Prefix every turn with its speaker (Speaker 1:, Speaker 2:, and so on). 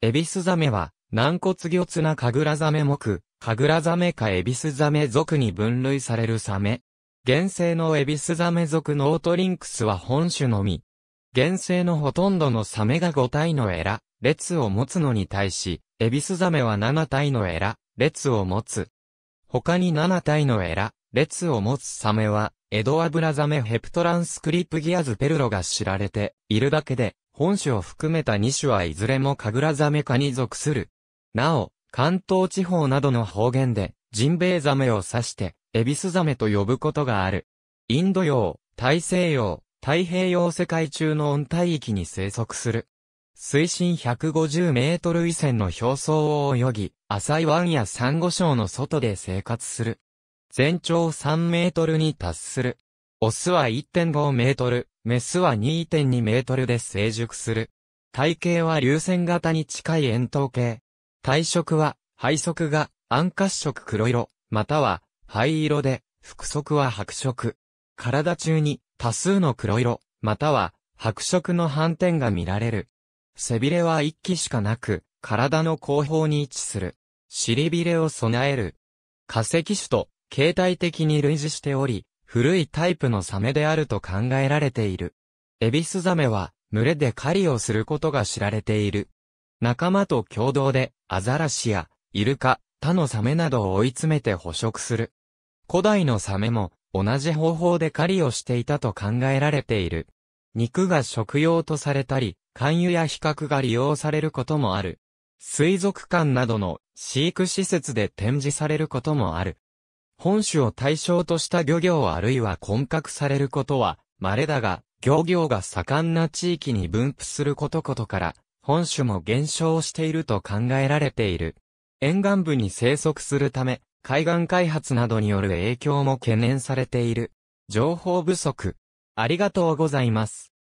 Speaker 1: エビスザメは、軟骨魚なカグラザメ目、カグラザメかエビスザメ属に分類されるサメ。原生のエビスザメ属ノートリンクスは本種のみ。原生のほとんどのサメが5体のエラ、列を持つのに対し、エビスザメは7体のエラ、列を持つ。他に7体のエラ、列を持つサメは、エドアブラザメヘプトランスクリプギアズペルロが知られているだけで、本種を含めた2種はいずれもカグラザメ科に属する。なお、関東地方などの方言で、ジンベエザメを指して、エビスザメと呼ぶことがある。インド洋、大西洋、太平洋世界中の温帯域に生息する。水深150メートル以前の表層を泳ぎ、浅い湾やサンゴ礁の外で生活する。全長3メートルに達する。オスは1.5メートル、メスは2.2メートルで成熟する。体型は流線型に近い円筒形。体色は、配色が、暗褐色黒色、または、灰色で、腹色は白色。体中に、多数の黒色、または、白色の斑点が見られる。背びれは一機しかなく、体の後方に位置する。尻びれを備える。化石種と、形態的に類似しており、古いタイプのサメであると考えられている。エビスザメは、群れで狩りをすることが知られている。仲間と共同で、アザラシや、イルカ、他のサメなどを追い詰めて捕食する。古代のサメも、同じ方法で狩りをしていたと考えられている。肉が食用とされたり、勧誘や比較が利用されることもある。水族館などの飼育施設で展示されることもある。本種を対象とした漁業あるいは混獲されることは稀だが、漁業が盛んな地域に分布することことから、本種も減少していると考えられている。沿岸部に生息するため、海岸開発などによる影響も懸念されている。情報不足。ありがとうございます。